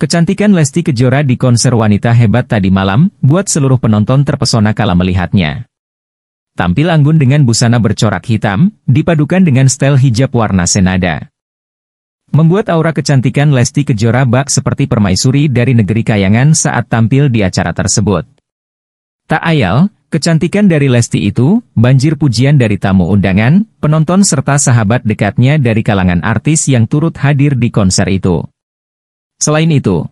Kecantikan Lesti Kejora di konser wanita hebat tadi malam, buat seluruh penonton terpesona kala melihatnya. Tampil anggun dengan busana bercorak hitam, dipadukan dengan style hijab warna senada. Membuat aura kecantikan Lesti Kejora bak seperti permaisuri dari negeri kayangan saat tampil di acara tersebut. Tak ayal, kecantikan dari Lesti itu, banjir pujian dari tamu undangan, penonton serta sahabat dekatnya dari kalangan artis yang turut hadir di konser itu. Selain itu,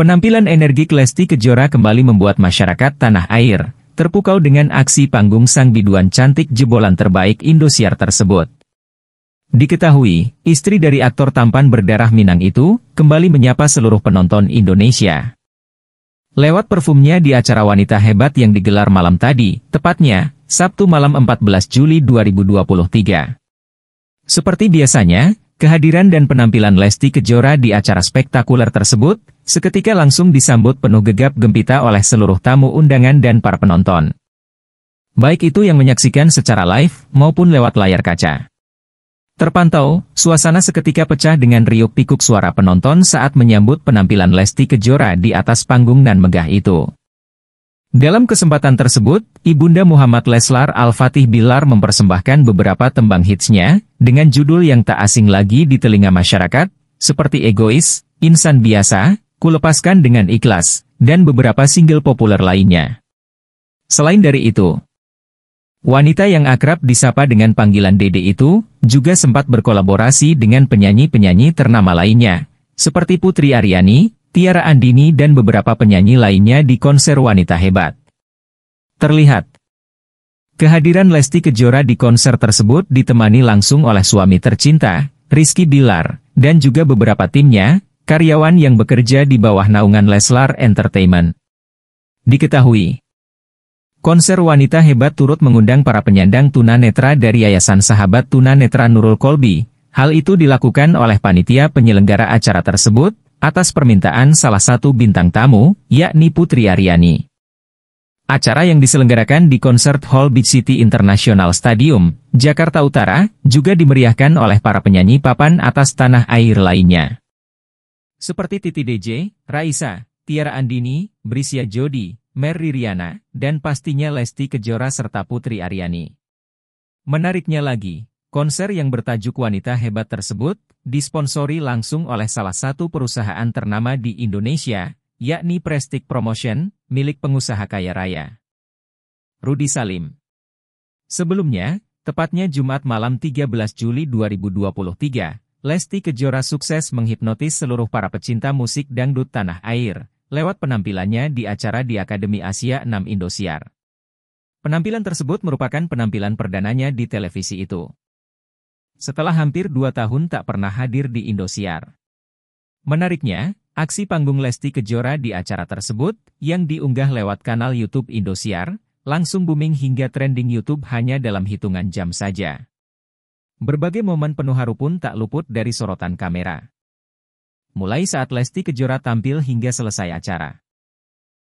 penampilan energi Lesti Kejora kembali membuat masyarakat tanah air terpukau dengan aksi panggung sang biduan cantik jebolan terbaik Indosiar tersebut. Diketahui, istri dari aktor tampan berdarah Minang itu, kembali menyapa seluruh penonton Indonesia. Lewat perfumnya di acara wanita hebat yang digelar malam tadi, tepatnya, Sabtu malam 14 Juli 2023. Seperti biasanya, Kehadiran dan penampilan Lesti Kejora di acara spektakuler tersebut, seketika langsung disambut penuh gegap gempita oleh seluruh tamu undangan dan para penonton. Baik itu yang menyaksikan secara live maupun lewat layar kaca. Terpantau, suasana seketika pecah dengan riuk pikuk suara penonton saat menyambut penampilan Lesti Kejora di atas panggung nan megah itu. Dalam kesempatan tersebut, Ibunda Muhammad Leslar Al-Fatih Bilar mempersembahkan beberapa tembang hitsnya, dengan judul yang tak asing lagi di telinga masyarakat, seperti Egois, Insan Biasa, Kulepaskan Dengan Ikhlas, dan beberapa single populer lainnya. Selain dari itu, wanita yang akrab disapa dengan panggilan Dede itu, juga sempat berkolaborasi dengan penyanyi-penyanyi ternama lainnya, seperti Putri Aryani, Tiara Andini dan beberapa penyanyi lainnya di konser wanita hebat. Terlihat, kehadiran Lesti Kejora di konser tersebut ditemani langsung oleh suami tercinta, Rizky Bilar, dan juga beberapa timnya, karyawan yang bekerja di bawah naungan Leslar Entertainment. Diketahui, konser wanita hebat turut mengundang para penyandang tunanetra dari Yayasan Sahabat Tunanetra Nurul Kolbi, Hal itu dilakukan oleh panitia penyelenggara acara tersebut, atas permintaan salah satu bintang tamu, yakni Putri Aryani. Acara yang diselenggarakan di Concert Hall Beach City International Stadium, Jakarta Utara, juga dimeriahkan oleh para penyanyi papan atas tanah air lainnya. Seperti Titi DJ, Raisa, Tiara Andini, Brisia Jodi, Mary Riana, dan pastinya Lesti Kejora serta Putri Aryani. Menariknya lagi, konser yang bertajuk Wanita Hebat tersebut disponsori langsung oleh salah satu perusahaan ternama di Indonesia, yakni Prestige Promotion, milik pengusaha kaya raya. Rudi Salim Sebelumnya, tepatnya Jumat malam 13 Juli 2023, Lesti Kejora sukses menghipnotis seluruh para pecinta musik dangdut tanah air, lewat penampilannya di acara di Akademi Asia 6 Indosiar. Penampilan tersebut merupakan penampilan perdananya di televisi itu setelah hampir dua tahun tak pernah hadir di Indosiar. Menariknya, aksi panggung Lesti Kejora di acara tersebut, yang diunggah lewat kanal YouTube Indosiar, langsung booming hingga trending YouTube hanya dalam hitungan jam saja. Berbagai momen penuh haru pun tak luput dari sorotan kamera. Mulai saat Lesti Kejora tampil hingga selesai acara.